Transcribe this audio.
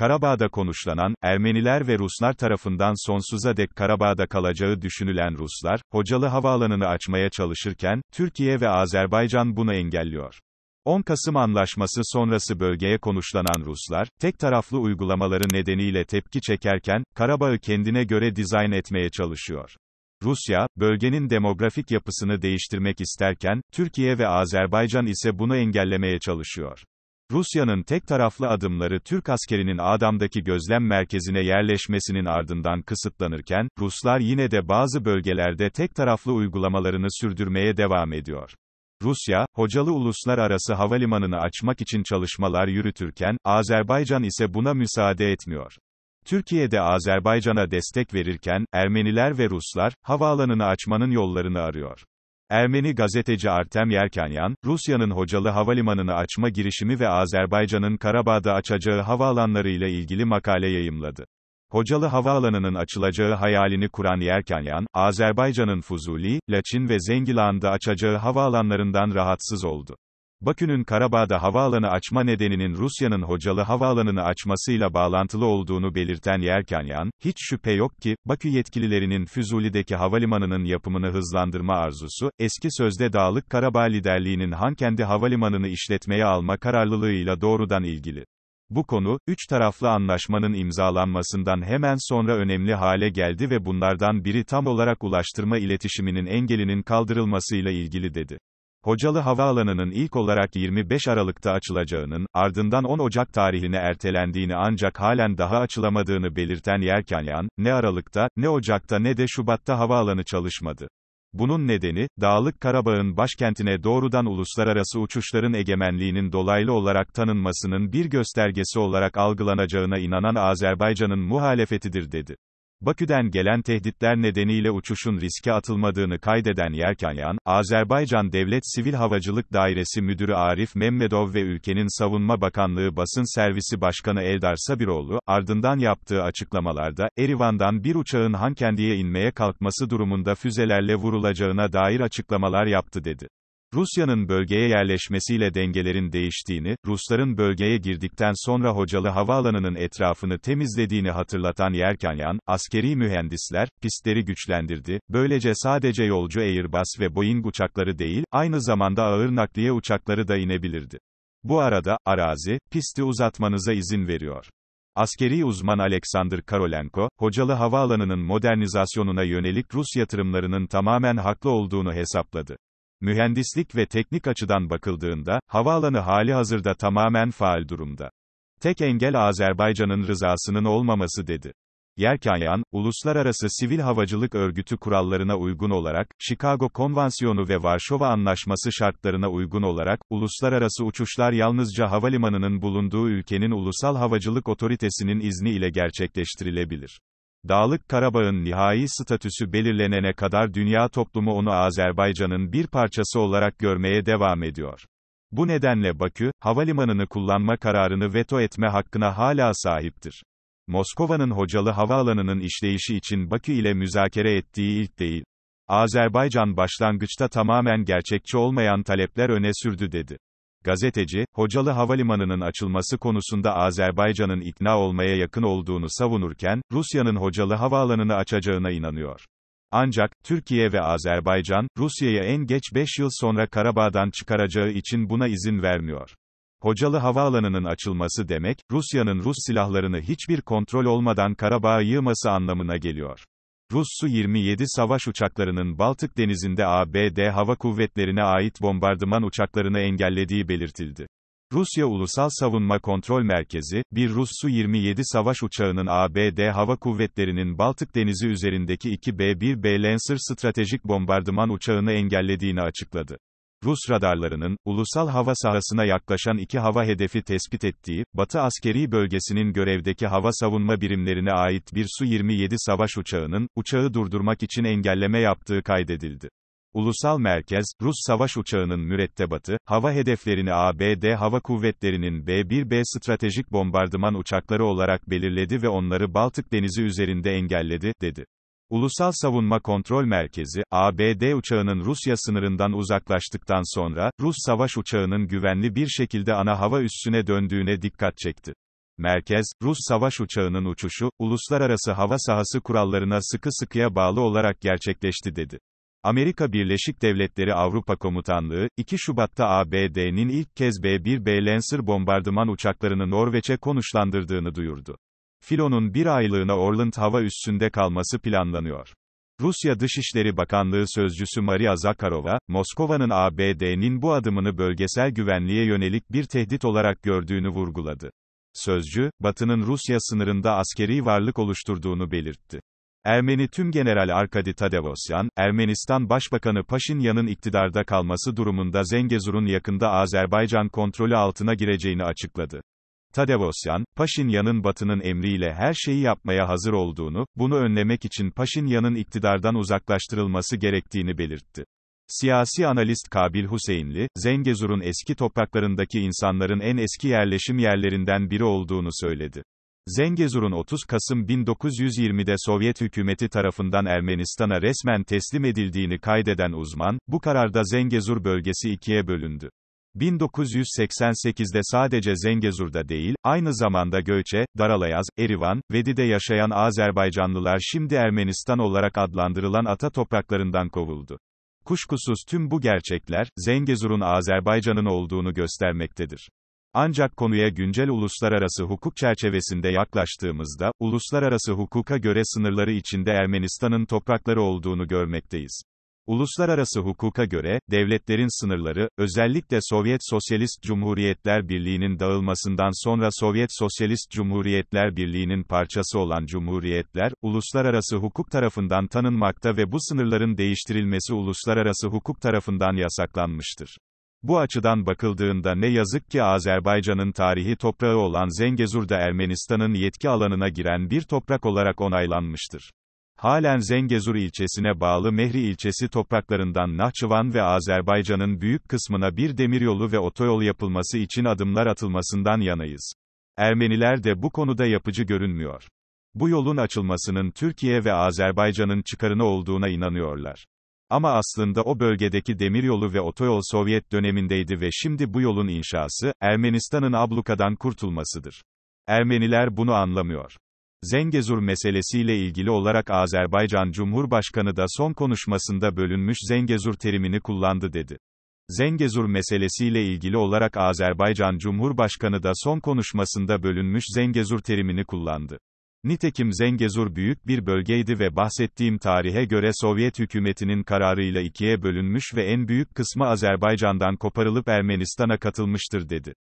Karabağ'da konuşlanan, Ermeniler ve Ruslar tarafından sonsuza dek Karabağ'da kalacağı düşünülen Ruslar, Hocalı Havaalanı'nı açmaya çalışırken, Türkiye ve Azerbaycan bunu engelliyor. 10 Kasım Anlaşması sonrası bölgeye konuşlanan Ruslar, tek taraflı uygulamaları nedeniyle tepki çekerken, Karabağ'ı kendine göre dizayn etmeye çalışıyor. Rusya, bölgenin demografik yapısını değiştirmek isterken, Türkiye ve Azerbaycan ise bunu engellemeye çalışıyor. Rusya'nın tek taraflı adımları Türk askerinin Adam'daki gözlem merkezine yerleşmesinin ardından kısıtlanırken, Ruslar yine de bazı bölgelerde tek taraflı uygulamalarını sürdürmeye devam ediyor. Rusya, Hocalı Uluslararası Havalimanı'nı açmak için çalışmalar yürütürken, Azerbaycan ise buna müsaade etmiyor. Türkiye'de Azerbaycan'a destek verirken, Ermeniler ve Ruslar, havaalanını açmanın yollarını arıyor. Ermeni gazeteci Artem Yerkanyan, Rusya'nın Hocalı havalimanını açma girişimi ve Azerbaycan'ın Karabağ'da açacağı havaalanları ile ilgili makale yayımladı. Hocalı Havaalanı'nın açılacağı hayalini kuran Yerkanyan, Azerbaycan'ın Fuzuli, Laçin ve Zengilan'da açacağı havaalanlarından rahatsız oldu. Bakü'nün Karabağ'da havaalanı açma nedeninin Rusya'nın Hocalı havaalanını açmasıyla bağlantılı olduğunu belirten Yerkanyan, hiç şüphe yok ki, Bakü yetkililerinin Füzuli'deki havalimanının yapımını hızlandırma arzusu, eski sözde Dağlık Karabağ liderliğinin Hankendi havalimanını işletmeye alma kararlılığıyla doğrudan ilgili. Bu konu, üç taraflı anlaşmanın imzalanmasından hemen sonra önemli hale geldi ve bunlardan biri tam olarak ulaştırma iletişiminin engelinin kaldırılmasıyla ilgili dedi. Hocalı Havaalanı'nın ilk olarak 25 Aralık'ta açılacağının, ardından 10 Ocak tarihine ertelendiğini ancak halen daha açılamadığını belirten Yerkanyan, ne Aralık'ta, ne Ocak'ta ne de Şubat'ta havaalanı çalışmadı. Bunun nedeni, Dağlık Karabağ'ın başkentine doğrudan uluslararası uçuşların egemenliğinin dolaylı olarak tanınmasının bir göstergesi olarak algılanacağına inanan Azerbaycan'ın muhalefetidir dedi. Bakü'den gelen tehditler nedeniyle uçuşun riske atılmadığını kaydeden Yerkanyan, Azerbaycan Devlet Sivil Havacılık Dairesi Müdürü Arif Memmedov ve ülkenin Savunma Bakanlığı Basın Servisi Başkanı Eldar Sabiroğlu, ardından yaptığı açıklamalarda, Erivan'dan bir uçağın Hankendi'ye inmeye kalkması durumunda füzelerle vurulacağına dair açıklamalar yaptı dedi. Rusya'nın bölgeye yerleşmesiyle dengelerin değiştiğini, Rusların bölgeye girdikten sonra Hocalı Havaalanı'nın etrafını temizlediğini hatırlatan Yerkanyan, askeri mühendisler, pistleri güçlendirdi, böylece sadece yolcu Airbus ve Boeing uçakları değil, aynı zamanda ağır nakliye uçakları da inebilirdi. Bu arada, arazi, pisti uzatmanıza izin veriyor. Askeri uzman Alexander Karolenko, Hocalı Havaalanı'nın modernizasyonuna yönelik Rus yatırımlarının tamamen haklı olduğunu hesapladı mühendislik ve teknik açıdan bakıldığında, havaalanı hali hazırda tamamen faal durumda. Tek engel Azerbaycan'ın rızasının olmaması dedi. Yerkayan, Uluslararası Sivil Havacılık Örgütü kurallarına uygun olarak, Chicago Konvansiyonu ve Varşova Anlaşması şartlarına uygun olarak, uluslararası uçuşlar yalnızca havalimanının bulunduğu ülkenin ulusal havacılık otoritesinin izni ile gerçekleştirilebilir. Dağlık Karabağ'ın nihai statüsü belirlenene kadar dünya toplumu onu Azerbaycan'ın bir parçası olarak görmeye devam ediyor. Bu nedenle Bakü, havalimanını kullanma kararını veto etme hakkına hala sahiptir. Moskova'nın Hocalı Havaalanı'nın işleyişi için Bakü ile müzakere ettiği ilk değil. Azerbaycan başlangıçta tamamen gerçekçi olmayan talepler öne sürdü dedi. Gazeteci, Hocalı Havalimanı'nın açılması konusunda Azerbaycan'ın ikna olmaya yakın olduğunu savunurken, Rusya'nın Hocalı Havaalanı'nı açacağına inanıyor. Ancak, Türkiye ve Azerbaycan, Rusya'ya en geç 5 yıl sonra Karabağ'dan çıkaracağı için buna izin vermiyor. Hocalı Havaalanı'nın açılması demek, Rusya'nın Rus silahlarını hiçbir kontrol olmadan Karabağ'a yığması anlamına geliyor. Rus Su-27 savaş uçaklarının Baltık Denizi'nde ABD Hava Kuvvetleri'ne ait bombardıman uçaklarını engellediği belirtildi. Rusya Ulusal Savunma Kontrol Merkezi, bir Rus Su-27 savaş uçağının ABD Hava Kuvvetleri'nin Baltık Denizi üzerindeki 2B-1B Lancer stratejik bombardıman uçağını engellediğini açıkladı. Rus radarlarının, ulusal hava sahasına yaklaşan iki hava hedefi tespit ettiği, Batı askeri bölgesinin görevdeki hava savunma birimlerine ait bir Su-27 savaş uçağının, uçağı durdurmak için engelleme yaptığı kaydedildi. Ulusal Merkez, Rus savaş uçağının mürettebatı, hava hedeflerini ABD Hava Kuvvetleri'nin B-1B stratejik bombardıman uçakları olarak belirledi ve onları Baltık Denizi üzerinde engelledi, dedi. Ulusal Savunma Kontrol Merkezi, ABD uçağının Rusya sınırından uzaklaştıktan sonra, Rus savaş uçağının güvenli bir şekilde ana hava üssüne döndüğüne dikkat çekti. Merkez, Rus savaş uçağının uçuşu, uluslararası hava sahası kurallarına sıkı sıkıya bağlı olarak gerçekleşti dedi. Amerika Birleşik Devletleri Avrupa Komutanlığı, 2 Şubat'ta ABD'nin ilk kez B-1B Lancer bombardıman uçaklarını Norveç'e konuşlandırdığını duyurdu. Filon'un bir aylığına Orland hava üstünde kalması planlanıyor. Rusya Dışişleri Bakanlığı Sözcüsü Maria Zakharova, Moskova'nın ABD'nin bu adımını bölgesel güvenliğe yönelik bir tehdit olarak gördüğünü vurguladı. Sözcü, Batı'nın Rusya sınırında askeri varlık oluşturduğunu belirtti. Ermeni tüm General Arkadi Tadevosyan, Ermenistan Başbakanı Paşinyan'ın iktidarda kalması durumunda Zengezur'un yakında Azerbaycan kontrolü altına gireceğini açıkladı. Tadevosyan, Paşinyan'ın Batı'nın emriyle her şeyi yapmaya hazır olduğunu, bunu önlemek için Paşinyan'ın iktidardan uzaklaştırılması gerektiğini belirtti. Siyasi analist Kabil Hüseyinli, Zengezur'un eski topraklarındaki insanların en eski yerleşim yerlerinden biri olduğunu söyledi. Zengezur'un 30 Kasım 1920'de Sovyet hükümeti tarafından Ermenistan'a resmen teslim edildiğini kaydeden uzman, bu kararda Zengezur bölgesi ikiye bölündü. 1988'de sadece Zengezur'da değil, aynı zamanda Göçe, Daralayaz, Erivan, Vedi'de yaşayan Azerbaycanlılar şimdi Ermenistan olarak adlandırılan ata topraklarından kovuldu. Kuşkusuz tüm bu gerçekler, Zengezur'un Azerbaycan'ın olduğunu göstermektedir. Ancak konuya güncel uluslararası hukuk çerçevesinde yaklaştığımızda, uluslararası hukuka göre sınırları içinde Ermenistan'ın toprakları olduğunu görmekteyiz. Uluslararası hukuka göre, devletlerin sınırları, özellikle Sovyet Sosyalist Cumhuriyetler Birliği'nin dağılmasından sonra Sovyet Sosyalist Cumhuriyetler Birliği'nin parçası olan cumhuriyetler, uluslararası hukuk tarafından tanınmakta ve bu sınırların değiştirilmesi uluslararası hukuk tarafından yasaklanmıştır. Bu açıdan bakıldığında ne yazık ki Azerbaycan'ın tarihi toprağı olan Zengezur Ermenistan'ın yetki alanına giren bir toprak olarak onaylanmıştır. Halen Zengezur ilçesine bağlı Mehri ilçesi topraklarından Nahçıvan ve Azerbaycan'ın büyük kısmına bir demiryolu ve otoyol yapılması için adımlar atılmasından yanayız. Ermeniler de bu konuda yapıcı görünmüyor. Bu yolun açılmasının Türkiye ve Azerbaycan'ın çıkarına olduğuna inanıyorlar. Ama aslında o bölgedeki demiryolu ve otoyol Sovyet dönemindeydi ve şimdi bu yolun inşası, Ermenistan'ın ablukadan kurtulmasıdır. Ermeniler bunu anlamıyor. Zengezur meselesiyle ilgili olarak Azerbaycan Cumhurbaşkanı da son konuşmasında bölünmüş Zengezur terimini kullandı dedi. Zengezur meselesiyle ilgili olarak Azerbaycan Cumhurbaşkanı da son konuşmasında bölünmüş Zengezur terimini kullandı. Nitekim Zengezur büyük bir bölgeydi ve bahsettiğim tarihe göre Sovyet hükümetinin kararıyla ikiye bölünmüş ve en büyük kısmı Azerbaycan'dan koparılıp Ermenistan'a katılmıştır dedi.